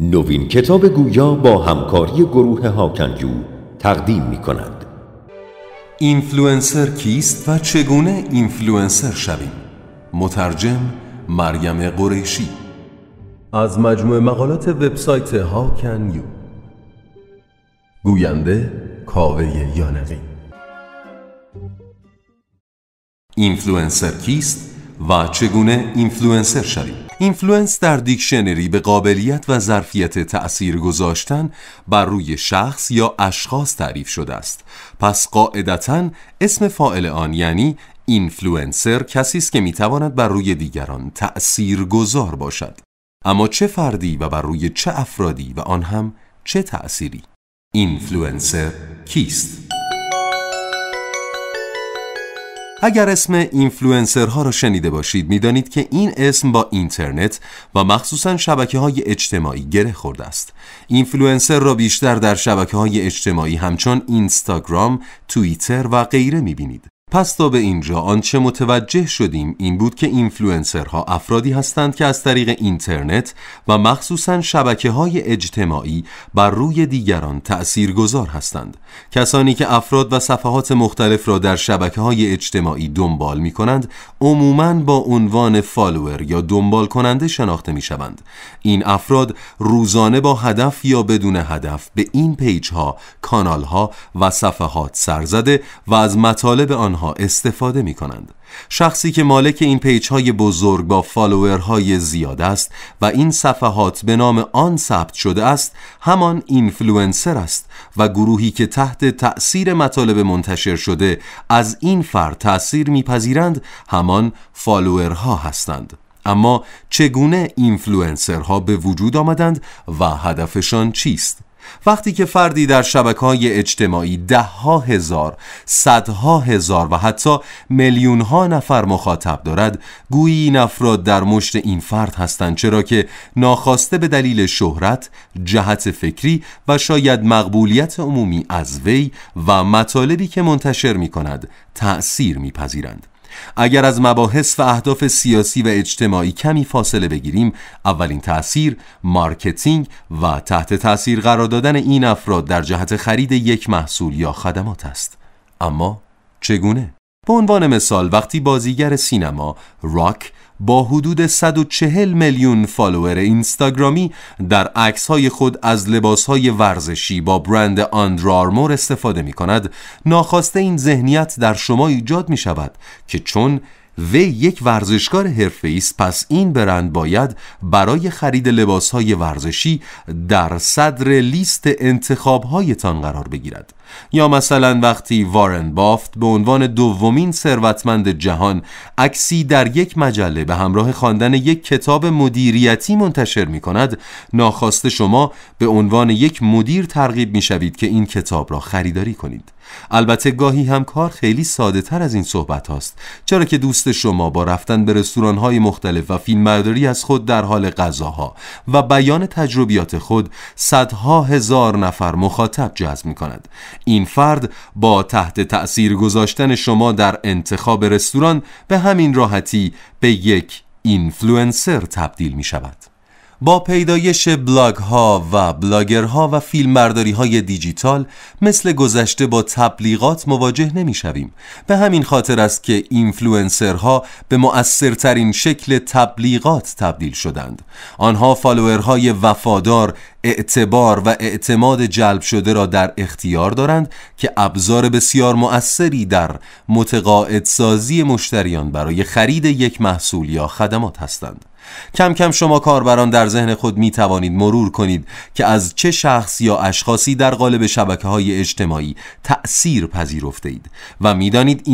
نوین کتاب گویا با همکاری گروه هاکنجو تقدیم می کند اینفلوئنسر کیست و چگونه اینفلوئنسر شویم مترجم مریم قریشی از مجموع مقالات وبسایت هاکن یو گوینده کاوه یانقی اینفلوئنسر کیست و چگونه اینفلوئنسر شویم اینفلوئنس در دیکشنری به قابلیت و ظرفیت تأثیر گذاشتن بر روی شخص یا اشخاص تعریف شده است پس قاعدتا اسم فاعل آن یعنی اینفلوئنسر کسی است که میتواند بر روی دیگران تأثیر گذار باشد اما چه فردی و بر روی چه افرادی و آن هم چه تأثیری اینفلوئنسر کیست اگر اسم اینفلوئنسرها را شنیده باشید میدانید که این اسم با اینترنت و مخصوصا شبکه های اجتماعی گره خورده است اینفلوئنسر را بیشتر در شبکه های اجتماعی همچون اینستاگرام، توییتر و غیره بینید. پس تا به اینجا آنچه متوجه شدیم این بود که اینفلوئنسرها افرادی هستند که از طریق اینترنت و مخصوصا شبکه های اجتماعی بر روی دیگران تأثیر گذار هستند کسانی که افراد و صفحات مختلف را در شبکه های اجتماعی دنبال می کنند عموما با عنوان فالوور یا دنبال کننده شناخته می شوند این افراد روزانه با هدف یا بدون هدف به این پیج ها کانال ها و صفحات سرزده و از مطالب آنها استفاده می کنند. شخصی که مالک این پیچ های بزرگ با فالوورهای زیاد است و این صفحات به نام آن ثبت شده است همان اینفلوئنسر است و گروهی که تحت تأثیر مطالب منتشر شده از این فرد تأثیر میپذیرند همان فالوورها هستند اما چگونه اینفلوئنسرها به وجود آمدند و هدفشان چیست وقتی که فردی در شبکه های اجتماعی دهها هزار، صدها هزار و حتی میلیون ها نفر مخاطب دارد گویی این افراد در مشت این فرد هستند چرا که ناخواسته به دلیل شهرت، جهت فکری و شاید مقبولیت عمومی از وی و مطالبی که منتشر می کند تأثیر میپذیرند. اگر از مباحث و اهداف سیاسی و اجتماعی کمی فاصله بگیریم اولین تاثیر مارکتینگ و تحت تاثیر قرار دادن این افراد در جهت خرید یک محصول یا خدمات است اما چگونه به عنوان مثال وقتی بازیگر سینما راک با حدود 140 میلیون فالوور اینستاگرامی در های خود از های ورزشی با برند آندرارمور استفاده می کند ناخواسته این ذهنیت در شما ایجاد می شود که چون وی یک ورزشکار حرفه‌ای است پس این برند باید برای خرید های ورزشی در صدر لیست انتخاب هایتان قرار بگیرد یا مثلا وقتی وارن بافت به عنوان دومین ثروتمند جهان عکسی در یک مجله به همراه خواندن یک کتاب مدیریتی منتشر می کند ناخواسته شما به عنوان یک مدیر ترغیب می شوید که این کتاب را خریداری کنید البته گاهی هم کار خیلی ساده تر از این صحبت هاست چرا که دوست شما با رفتن به رستوران های مختلف و فیلمبرداری از خود در حال غذاها و بیان تجربیات خود صدها هزار نفر مخاطب جذب می کند این فرد با تحت تأثیر گذاشتن شما در انتخاب رستوران به همین راحتی به یک اینفلوئنسر تبدیل می شود با پیدایش بلاگ ها و ها و فیلمبرداری های دیجیتال مثل گذشته با تبلیغات مواجه نمی شویم. به همین خاطر است که اینفلوئنسرها به مؤثرترین شکل تبلیغات تبدیل شدند. آنها فالوورهای وفادار، اعتبار و اعتماد جلب شده را در اختیار دارند که ابزار بسیار مؤثری در متقاعدسازی مشتریان برای خرید یک محصول یا خدمات هستند. کم کم شما کاربران در ذهن خود می توانید مرور کنید که از چه شخص یا اشخاصی در قالب شبکه های اجتماعی تأثیر پذیرفته اید و میدانید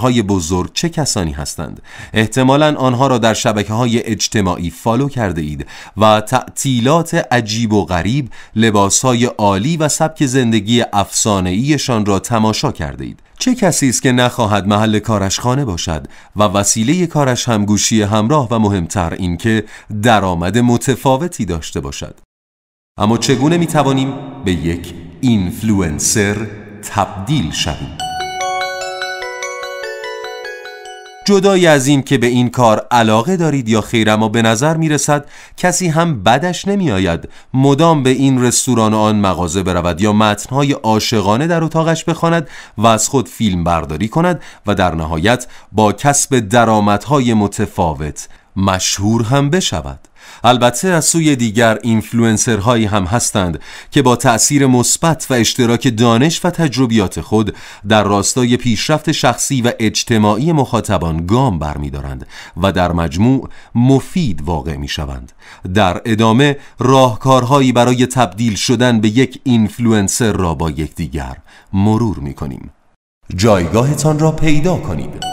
های بزرگ چه کسانی هستند احتمالا آنها را در شبکه های اجتماعی فالو کرده اید و تعطیلات عجیب و غریب لباسهای عالی و سبک زندگی افسانه‌ایشان را تماشا کرده اید چه کسی است که نخواهد محل کارش خانه باشد و وسیله کارش همگوشی همراه و مهمتر اینکه درآمد متفاوتی داشته باشد اما چگونه می توانیم به یک اینفلوئنسر تبدیل شویم جدای از این که به این کار علاقه دارید یا خیر اما به نظر می رسد کسی هم بدش نمی آید مدام به این رستوران و آن مغازه برود یا متنهای عاشقانه در اتاقش بخواند و از خود فیلم برداری کند و در نهایت با کسب درآمدهای متفاوت مشهور هم بشود البته از سوی دیگر اینفلوئنسرهایی هم هستند که با تأثیر مثبت و اشتراک دانش و تجربیات خود در راستای پیشرفت شخصی و اجتماعی مخاطبان گام برمیدارند و در مجموع مفید واقع می شوند در ادامه راهکارهایی برای تبدیل شدن به یک اینفلوئنسر را با یکدیگر مرور می کنیم جایگاهتان را پیدا کنید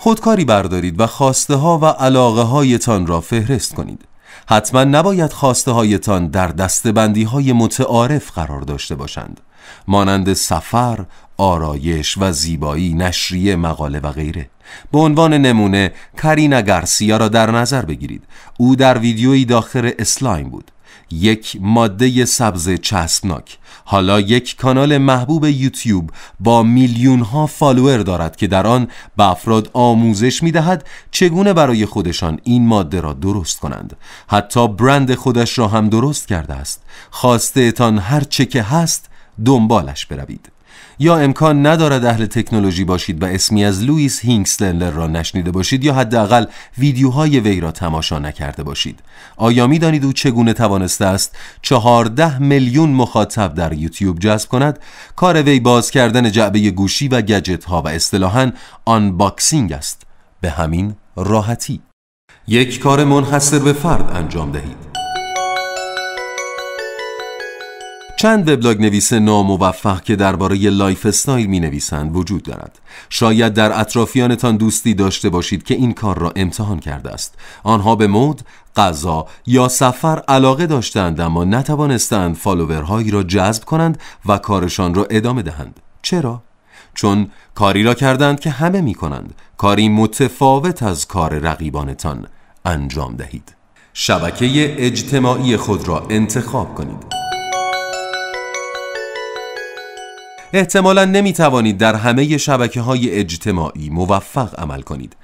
خودکاری بردارید و خواسته ها و علاقه هایتان را فهرست کنید حتما نباید خواسته هایتان در دستبندی های متعارف قرار داشته باشند مانند سفر، آرایش و زیبایی، نشریه، مقاله و غیره به عنوان نمونه کارینا گارسیا را در نظر بگیرید او در ویدیویی داخل اسلایم بود یک ماده سبز چسبناک حالا یک کانال محبوب یوتیوب با میلیون ها فالوور دارد که در آن به افراد آموزش می چگونه برای خودشان این ماده را درست کنند حتی برند خودش را هم درست کرده است خواسته تان هر چه که هست دنبالش بروید یا امکان ندارد اهل تکنولوژی باشید و اسمی از لوئیس هینگستنلر را نشنیده باشید یا حداقل ویدیوهای وی را تماشا نکرده باشید آیا میدانید او چگونه توانسته است 14 میلیون مخاطب در یوتیوب جذب کند کار وی باز کردن جعبه گوشی و گجت ها و اصطلاحا آنباکسینگ است به همین راحتی یک کار منحصر به فرد انجام دهید چند وبلاگ نویس ناموفق که درباره لایف استایل می نویسند وجود دارد. شاید در اطرافیانتان دوستی داشته باشید که این کار را امتحان کرده است. آنها به مود، غذا یا سفر علاقه داشتند اما نتوانستند فالوورهایی را جذب کنند و کارشان را ادامه دهند. چرا؟ چون کاری را کردند که همه می کنند. کاری متفاوت از کار رقیبانتان انجام دهید. شبکه اجتماعی خود را انتخاب کنید. احتمالا نمی توانید در همه شبکه های اجتماعی موفق عمل کنید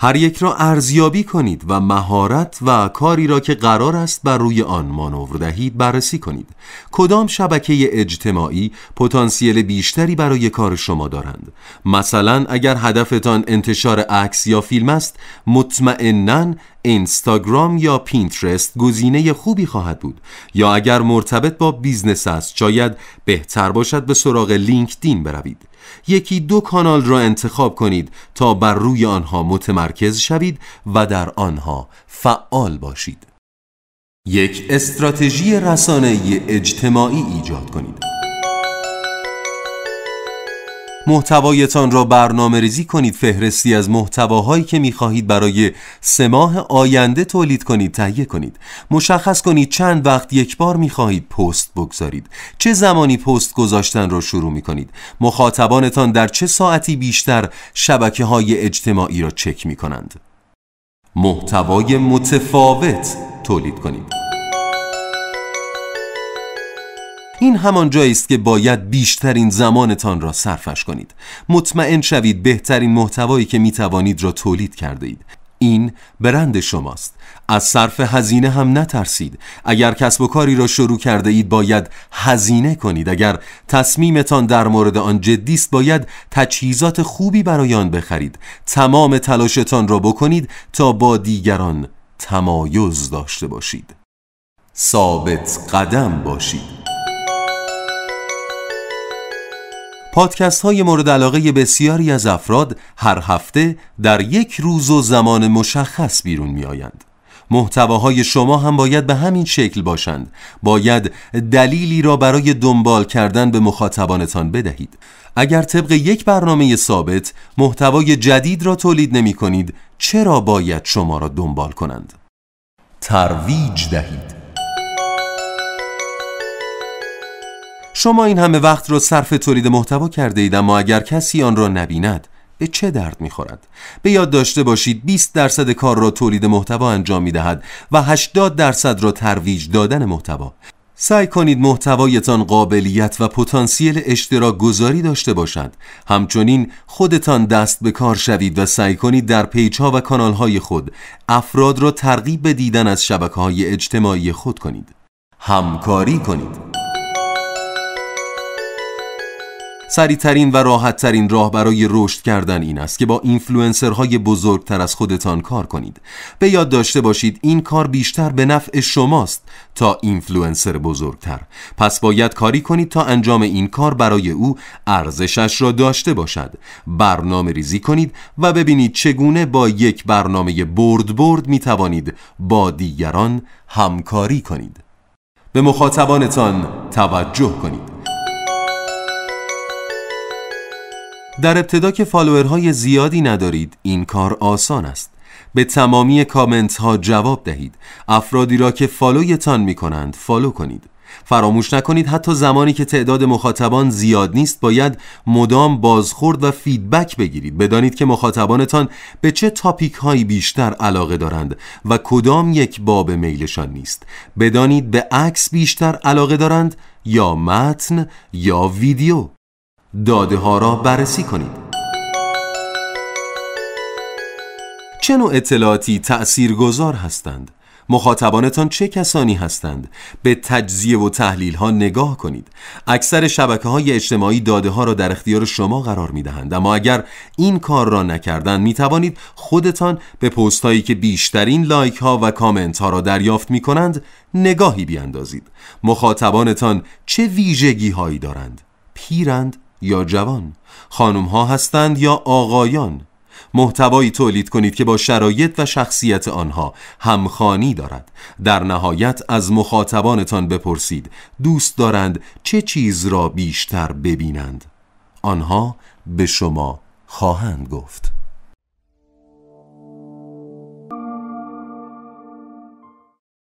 هر یک را ارزیابی کنید و مهارت و کاری را که قرار است بر روی آن مانور دهید بررسی کنید کدام شبکه اجتماعی پتانسیل بیشتری برای کار شما دارند مثلا اگر هدفتان انتشار عکس یا فیلم است مطمئنا اینستاگرام یا پینترست گزینه خوبی خواهد بود یا اگر مرتبط با بیزنس است شاید بهتر باشد به سراغ لینکدین بروید یکی دو کانال را انتخاب کنید تا بر روی آنها متمرکز شوید و در آنها فعال باشید یک استراتژی رسانه اجتماعی ایجاد کنید محتوایتان را برنامه ریزی کنید فهرستی از محتواهایی که می خواهید برای سه ماه آینده تولید کنید تهیه کنید مشخص کنید چند وقت یک بار می خواهید پست بگذارید چه زمانی پست گذاشتن را شروع می کنید مخاطبانتان در چه ساعتی بیشتر شبکه های اجتماعی را چک می کنند محتوای متفاوت تولید کنید این همان جایی است که باید بیشترین زمانتان را صرفش کنید مطمئن شوید بهترین محتوایی که می توانید را تولید کرده اید این برند شماست از صرف هزینه هم نترسید اگر کسب و کاری را شروع کرده اید باید هزینه کنید اگر تصمیمتان در مورد آن جدی است باید تجهیزات خوبی برای آن بخرید تمام تلاشتان را بکنید تا با دیگران تمایز داشته باشید ثابت قدم باشید پادکست های مورد علاقه بسیاری از افراد هر هفته در یک روز و زمان مشخص بیرون می آیند. محتواهای شما هم باید به همین شکل باشند. باید دلیلی را برای دنبال کردن به مخاطبانتان بدهید. اگر طبق یک برنامه ثابت محتوای جدید را تولید نمی کنید، چرا باید شما را دنبال کنند؟ ترویج دهید. شما این همه وقت را صرف تولید محتوا کرده اید اما اگر کسی آن را نبیند به چه درد میخورد به یاد داشته باشید 20 درصد کار را تولید محتوا انجام می دهد و 80 درصد را ترویج دادن محتوا سعی کنید محتوایتان قابلیت و پتانسیل اشتراک گذاری داشته باشد. همچنین خودتان دست به کار شوید و سعی کنید در پیچ ها و کانال های خود افراد را ترغیب به دیدن از شبکه های اجتماعی خود کنید. همکاری کنید. سریعترین و راحتترین راه برای رشد کردن این است که با اینفلوئنسرهای بزرگتر از خودتان کار کنید به یاد داشته باشید این کار بیشتر به نفع شماست تا اینفلوئنسر بزرگتر پس باید کاری کنید تا انجام این کار برای او ارزشش را داشته باشد برنامه ریزی کنید و ببینید چگونه با یک برنامه برد برد می توانید با دیگران همکاری کنید به مخاطبانتان توجه کنید در ابتدا که فالوورهای زیادی ندارید این کار آسان است به تمامی کامنت ها جواب دهید افرادی را که فالویتان می کنند فالو کنید فراموش نکنید حتی زمانی که تعداد مخاطبان زیاد نیست باید مدام بازخورد و فیدبک بگیرید بدانید که مخاطبانتان به چه تاپیک هایی بیشتر علاقه دارند و کدام یک باب میلشان نیست بدانید به عکس بیشتر علاقه دارند یا متن یا ویدیو داده ها را بررسی کنید چه نوع اطلاعاتی گذار هستند؟ مخاطبانتان چه کسانی هستند به تجزیه و تحلیل ها نگاه کنید اکثر شبکه های اجتماعی داده ها را در اختیار شما قرار می دهند اما اگر این کار را نکردند می توانید خودتان به پست هایی که بیشترین لایک ها و کامنت ها را دریافت می کنند نگاهی بیاندازید مخاطبانتان چه ویژگی هایی دارند پیرند یا جوان خانم ها هستند یا آقایان محتوایی تولید کنید که با شرایط و شخصیت آنها همخانی دارد در نهایت از مخاطبانتان بپرسید دوست دارند چه چیز را بیشتر ببینند آنها به شما خواهند گفت